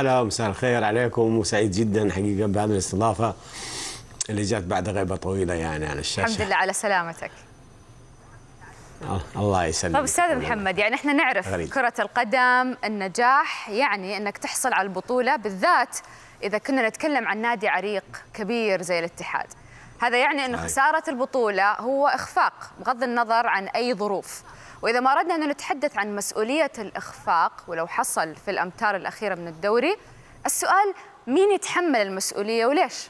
هلا ومساء الخير عليكم وسعيد جدا حقيقه بهذه الاستضافه اللي جات بعد غيبه طويله يعني على الشاشه الحمد لله على سلامتك آه، الله يسلمك طيب استاذ محمد يعني احنا نعرف غريب. كره القدم النجاح يعني انك تحصل على البطوله بالذات اذا كنا نتكلم عن نادي عريق كبير زي الاتحاد هذا يعني أن خسارة البطولة هو إخفاق بغض النظر عن أي ظروف وإذا ما أردنا أن نتحدث عن مسؤولية الإخفاق ولو حصل في الأمتار الأخيرة من الدوري السؤال مين يتحمل المسؤولية وليش؟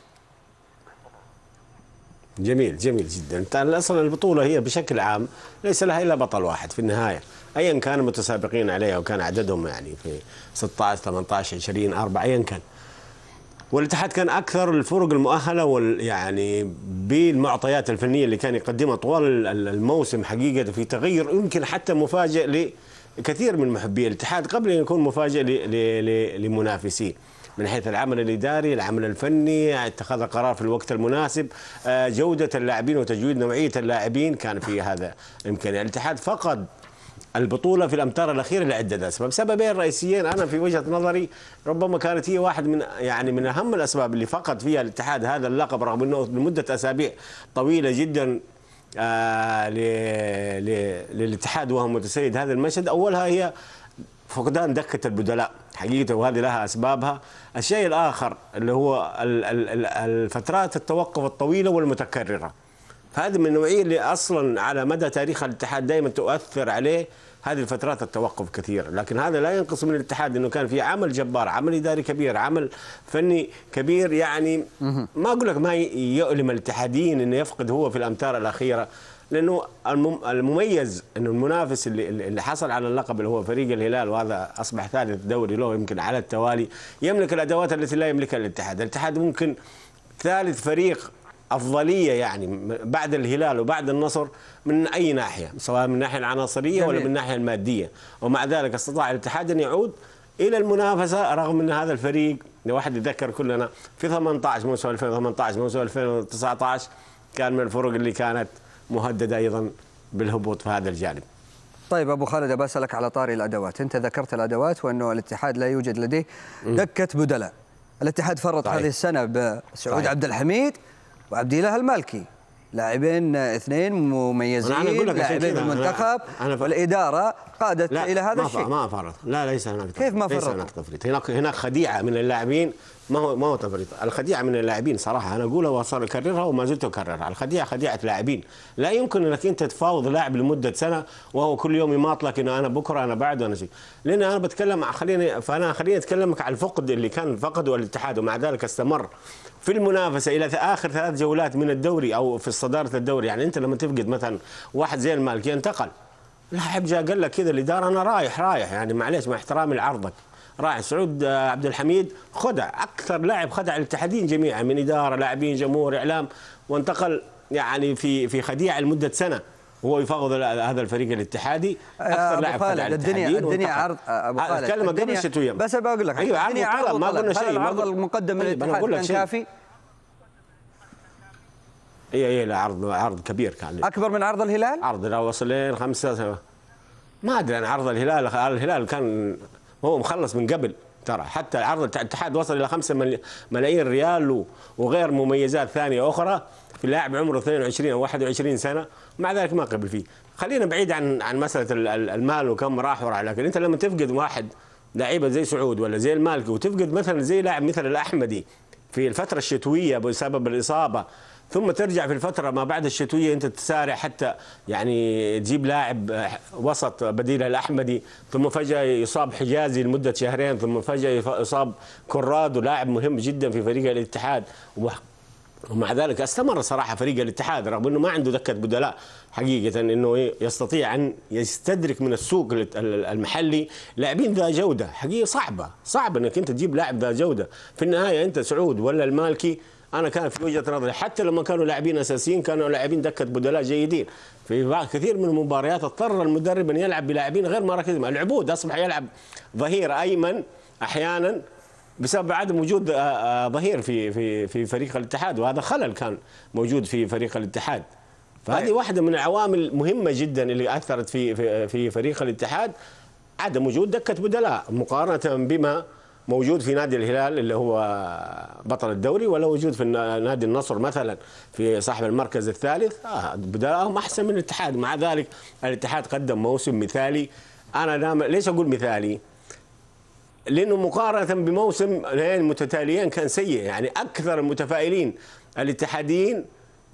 جميل جميل جدا اصلا البطوله هي بشكل عام ليس لها الا بطل واحد في النهايه ايا كان المتسابقين عليها وكان عددهم يعني في 16 18 20 4 ايا كان والاتحاد كان اكثر الفرق المؤهله وال يعني بالمعطيات الفنيه اللي كان يقدمها طوال الموسم حقيقه في تغير يمكن حتى مفاجئ لكثير من محبي الاتحاد قبل ان يكون مفاجئ لمنافسيه من حيث العمل الاداري، العمل الفني، اتخاذ القرار في الوقت المناسب، آه، جوده اللاعبين وتجويد نوعيه اللاعبين كان في هذا امكانيه، الاتحاد فقد البطوله في الامتار الاخيره لعده اسباب، سببين رئيسيين انا في وجهه نظري ربما كانت هي واحد من يعني من اهم الاسباب اللي فقد فيها الاتحاد هذا اللقب رغم انه لمده اسابيع طويله جدا آه للاتحاد وهو متسيد هذا المشهد، اولها هي فقدان دكه البدلاء حقيقه وهذه لها اسبابها، الشيء الاخر اللي هو الفترات التوقف الطويله والمتكرره. هذه من النوعيه اللي اصلا على مدى تاريخ الاتحاد دائما تؤثر عليه هذه الفترات التوقف كثير لكن هذا لا ينقص من الاتحاد انه كان في عمل جبار عمل اداري كبير عمل فني كبير يعني ما اقول لك ما يؤلم الاتحاديين انه يفقد هو في الامتار الاخيره لانه المميز انه المنافس اللي, اللي حصل على اللقب اللي هو فريق الهلال وهذا اصبح ثالث دوري له يمكن على التوالي يملك الادوات التي لا يملكها الاتحاد، الاتحاد ممكن ثالث فريق افضليه يعني بعد الهلال وبعد النصر من اي ناحيه سواء من الناحيه العناصريه جميل. ولا من الناحيه الماديه ومع ذلك استطاع الاتحاد ان يعود الى المنافسه رغم ان هذا الفريق الواحد يتذكر كلنا في 18 موسم 2018 موسم 2019 كان من الفرق اللي كانت مهدده ايضا بالهبوط في هذا الجانب. طيب ابو خالد بسالك على طاري الادوات، انت ذكرت الادوات وانه الاتحاد لا يوجد لديه دكه بدلاء. الاتحاد فرط طيب. هذه السنه بسعود طيب. عبد الحميد وعبد الاله المالكي لاعبين اثنين مميزين أنا أقول لك لاعبين المنتخب أنا ف... والاداره قادت الى هذا الشيء ما فرط لا ليس هناك كيف ما فرط؟ هناك تفريط هناك هناك خديعه من اللاعبين ما هو ما هو تفريط الخديعه من اللاعبين صراحه انا اقولها وصار اكررها وما زلت اكررها الخديعه خديعه لاعبين لا يمكن انك انت تفاوض لاعب لمده سنه وهو كل يوم يماطلك انه انا بكره انا بعد انا شيء لان انا بتكلم خليني فانا خليني اتكلمك على الفقد اللي كان فقده الاتحاد ومع ذلك استمر في المنافسه الى اخر ثلاث جولات من الدوري او في صداره الدوري يعني انت لما تفقد مثلا واحد زي المالكي انتقل لاعب جاء قال لك كذا الاداره انا رايح رايح يعني معليش مع احترامي لعرضك رايح سعود آه، عبد الحميد خدع اكثر لاعب خدع الاتحادين جميعا من اداره لاعبين جمهور اعلام وانتقل يعني في في خديعه لمده سنه هو يفاوض هذا الفريق الاتحادي آه، اكثر لاعب خالد الدنيا الدنيا عرض آه، ابو خالد اتكلم قبل الشتويه بس أيوة، أيوة، بقول لك أيوة الدنيا عرض ما قلنا شيء العرض المقدم من الاتحاد كان كافي اي اي لا عرض عرض كبير كان اكبر من عرض الهلال؟ عرض لا وصل لين خمسة ما ادري انا عرض الهلال الهلال كان هو مخلص من قبل ترى حتى عرض الاتحاد وصل الى 5 ملايين ريال وغير مميزات ثانيه اخرى في لاعب عمره 22 او 21 سنه مع ذلك ما قبل فيه خلينا بعيد عن عن مساله المال وكم راح وراح لكن انت لما تفقد واحد لعيبه زي سعود ولا زي المالكي وتفقد مثلا زي لاعب مثل الاحمدي في الفترة الشتوية بسبب الإصابة ثم ترجع في الفترة ما بعد الشتوية أنت تسارع حتى يعني تجيب لاعب وسط بديل الأحمدي ثم فجأة يصاب حجازي لمدة شهرين ثم فجأة يصاب كورادو لاعب مهم جدا في فريق الاتحاد ومع ذلك استمر صراحه فريق الاتحاد رغم انه ما عنده دكه بدلاء حقيقه انه يستطيع ان يستدرك من السوق المحلي لاعبين ذا جوده حقيقه صعبه صعب انك انت تجيب لاعب ذا جوده في النهايه انت سعود ولا المالكي انا كان في وجهه نظري حتى لما كانوا لاعبين اساسيين كانوا لاعبين دكه بدلاء جيدين في كثير من المباريات اضطر المدرب ان يلعب بلاعبين غير مراكزهم العبود اصبح يلعب ظهير ايمن احيانا بسبب عدم وجود آه، آه، ظهير في في في فريق الاتحاد وهذا خلل كان موجود في فريق الاتحاد فهذه طيب. واحده من العوامل مهمه جدا اللي اثرت في في, في فريق الاتحاد عدم وجود دكه بدلاء مقارنه بما موجود في نادي الهلال اللي هو بطل الدوري ولا وجود في نادي النصر مثلا في صاحب المركز الثالث آه بدلاءهم احسن من الاتحاد مع ذلك الاتحاد قدم موسم مثالي انا دائما ليش اقول مثالي؟ لانه مقارنه بموسم متتاليين كان سيء يعني اكثر المتفائلين الاتحاديين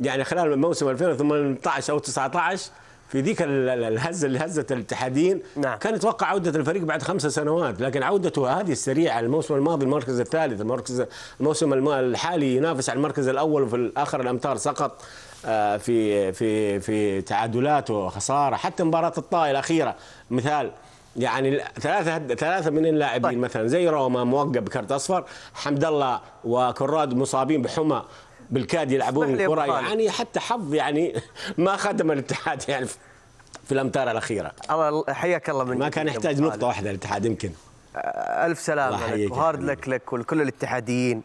يعني خلال موسم 2018 او 19 في ذيك الهزه اللي هزت الاتحاديين نعم. كان يتوقع عوده الفريق بعد خمس سنوات لكن عودته هذه السريعه الموسم الماضي المركز الثالث المركز الموسم الحالي ينافس على المركز الاول وفي الاخر الامتار سقط آه، في في في تعادلاته خساره حتى مباراه الطائي الاخيره مثال يعني ثلاثه ثلاثه من اللاعبين طيب. مثلا زي روما موقع بكرت اصفر حمد الله وكراد مصابين بحمى بالكاد يلعبون الكره يعني حتى حظ يعني ما خدم الاتحاد يعني في الامتار الاخيره الله حياك الله من ما كان يحتاج نقطه واحده الاتحاد يمكن الف سلامه لك وهارد لك لك ولكل الاتحاديين